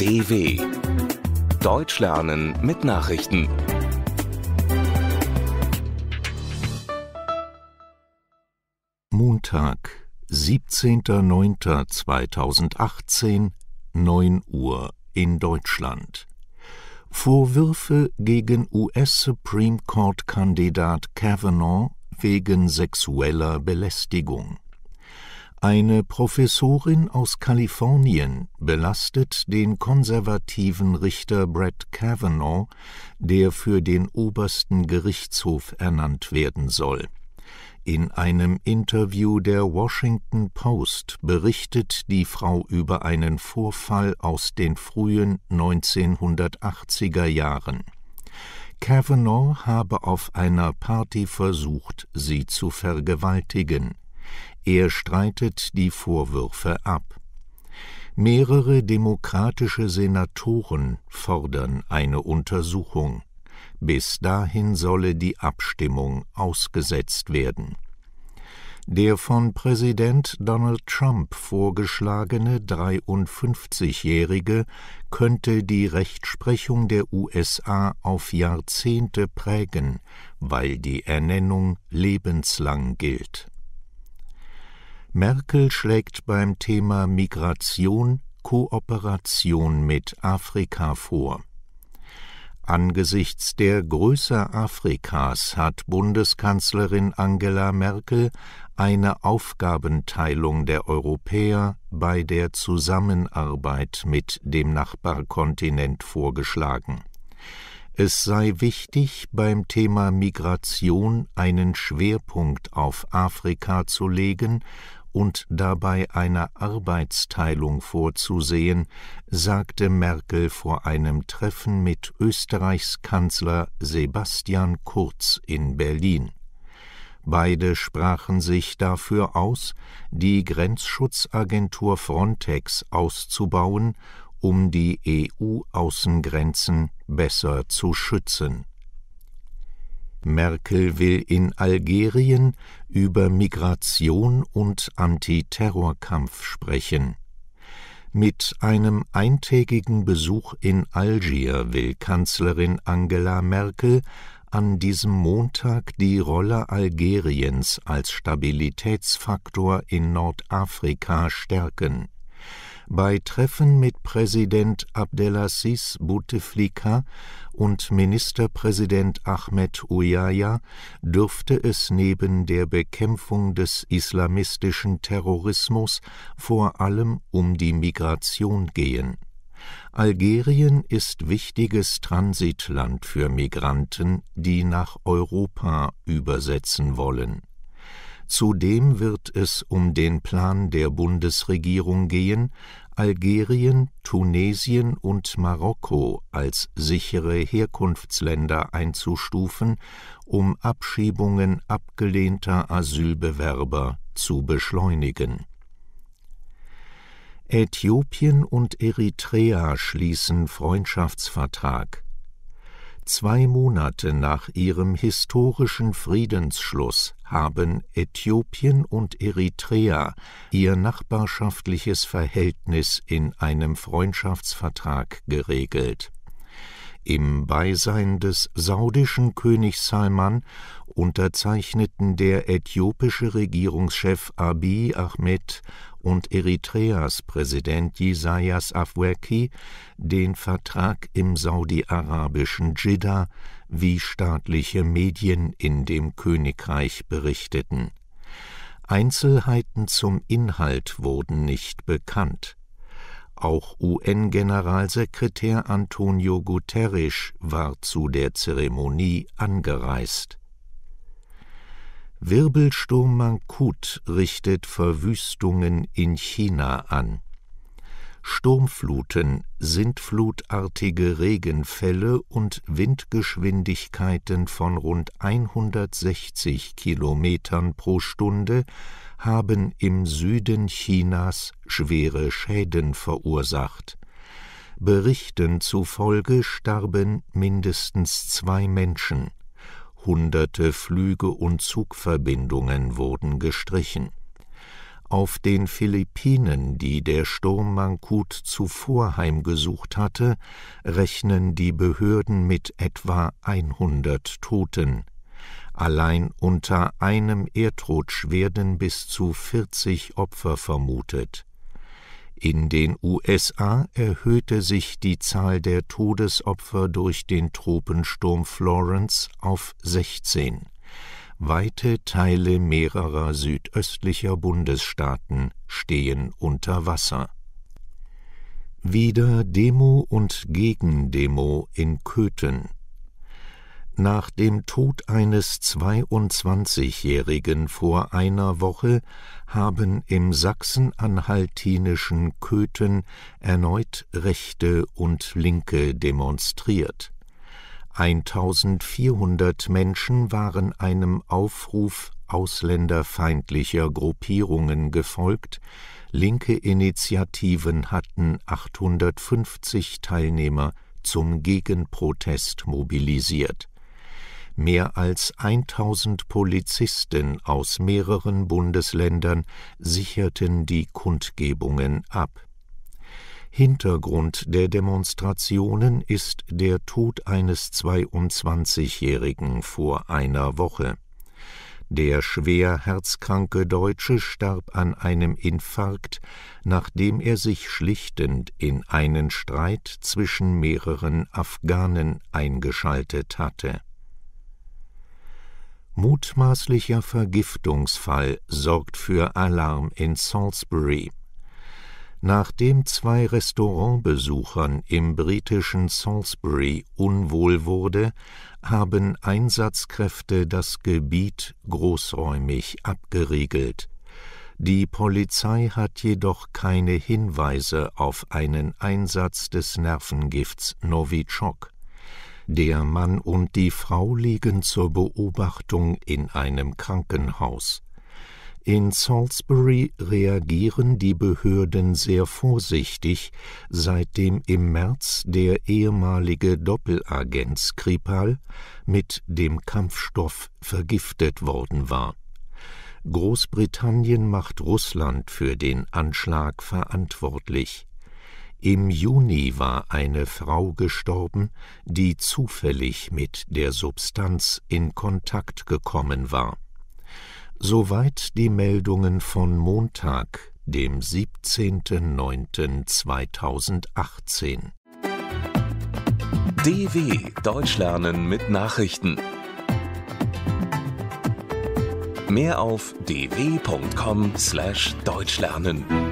DW Deutsch lernen mit Nachrichten. Montag, 17.09.2018, 9 Uhr in Deutschland. Vorwürfe gegen US-Supreme Court-Kandidat Kavanaugh wegen sexueller Belästigung. Eine Professorin aus Kalifornien belastet den konservativen Richter Brett Kavanaugh, der für den obersten Gerichtshof ernannt werden soll. In einem Interview der Washington Post berichtet die Frau über einen Vorfall aus den frühen 1980er Jahren. Kavanaugh habe auf einer Party versucht, sie zu vergewaltigen. Er streitet die Vorwürfe ab. Mehrere demokratische Senatoren fordern eine Untersuchung. Bis dahin solle die Abstimmung ausgesetzt werden. Der von Präsident Donald Trump vorgeschlagene 53-Jährige könnte die Rechtsprechung der USA auf Jahrzehnte prägen, weil die Ernennung lebenslang gilt Merkel schlägt beim Thema Migration Kooperation mit Afrika vor. Angesichts der Größe Afrikas hat Bundeskanzlerin Angela Merkel eine Aufgabenteilung der Europäer bei der Zusammenarbeit mit dem Nachbarkontinent vorgeschlagen. Es sei wichtig, beim Thema Migration einen Schwerpunkt auf Afrika zu legen und dabei eine Arbeitsteilung vorzusehen, sagte Merkel vor einem Treffen mit Österreichs Kanzler Sebastian Kurz in Berlin. Beide sprachen sich dafür aus, die Grenzschutzagentur Frontex auszubauen, um die EU-Außengrenzen besser zu schützen Merkel will in Algerien über Migration und Antiterrorkampf sprechen. Mit einem eintägigen Besuch in Algier will Kanzlerin Angela Merkel an diesem Montag die Rolle Algeriens als Stabilitätsfaktor in Nordafrika stärken bei Treffen mit Präsident Abdelaziz Bouteflika und Ministerpräsident Ahmed Ouyaya dürfte es neben der Bekämpfung des islamistischen Terrorismus vor allem um die Migration gehen. Algerien ist wichtiges Transitland für Migranten, die nach Europa übersetzen wollen Zudem wird es um den Plan der Bundesregierung gehen, Algerien, Tunesien und Marokko als sichere Herkunftsländer einzustufen, um Abschiebungen abgelehnter Asylbewerber zu beschleunigen. Äthiopien und Eritrea schließen Freundschaftsvertrag zwei Monate nach ihrem historischen Friedensschluss haben Äthiopien und Eritrea ihr nachbarschaftliches Verhältnis in einem Freundschaftsvertrag geregelt. Im Beisein des saudischen Königs Salman unterzeichneten der äthiopische Regierungschef Abiy Ahmed und Eritreas Präsident Isaias Afwerki den Vertrag im saudi-arabischen Dschidda, wie staatliche Medien in dem Königreich berichteten. Einzelheiten zum Inhalt wurden nicht bekannt. Auch UN-Generalsekretär Antonio Guterres war zu der Zeremonie angereist Wirbelsturm Mankut richtet Verwüstungen in China an. Sturmfluten, sintflutartige Regenfälle und Windgeschwindigkeiten von rund 160 Kilometern pro Stunde haben im Süden Chinas schwere Schäden verursacht. Berichten zufolge starben mindestens zwei Menschen. Hunderte Flüge und Zugverbindungen wurden gestrichen. Auf den Philippinen, die der Sturm Mankut zuvor heimgesucht hatte, rechnen die Behörden mit etwa 100 Toten. Allein unter einem Erdrutsch werden bis zu 40 Opfer vermutet. In den USA erhöhte sich die Zahl der Todesopfer durch den Tropensturm Florence auf 16. Weite Teile mehrerer südöstlicher Bundesstaaten stehen unter Wasser. Wieder Demo und Gegendemo in Köthen. Nach dem Tod eines 22-Jährigen vor einer Woche haben im sachsen-anhaltinischen Köthen erneut Rechte und Linke demonstriert. 1400 Menschen waren einem Aufruf ausländerfeindlicher Gruppierungen gefolgt, linke Initiativen hatten 850 Teilnehmer zum Gegenprotest mobilisiert mehr als 1000 Polizisten aus mehreren Bundesländern sicherten die Kundgebungen ab. Hintergrund der Demonstrationen ist der Tod eines 22-Jährigen vor einer Woche. Der schwer herzkranke Deutsche starb an einem Infarkt, nachdem er sich schlichtend in einen Streit zwischen mehreren Afghanen eingeschaltet hatte Mutmaßlicher Vergiftungsfall sorgt für Alarm in Salisbury. Nachdem zwei Restaurantbesuchern im britischen Salisbury unwohl wurde, haben Einsatzkräfte das Gebiet großräumig abgeriegelt. Die Polizei hat jedoch keine Hinweise auf einen Einsatz des Nervengifts Novichok. Der Mann und die Frau liegen zur Beobachtung in einem Krankenhaus. In Salisbury reagieren die Behörden sehr vorsichtig, seitdem im März der ehemalige Doppelagent Skripal mit dem Kampfstoff vergiftet worden war. Großbritannien macht Russland für den Anschlag verantwortlich. Im Juni war eine Frau gestorben, die zufällig mit der Substanz in Kontakt gekommen war. Soweit die Meldungen von Montag, dem 17.09.2018. DW Deutsch lernen mit Nachrichten. Mehr auf dw.com/deutschlernen.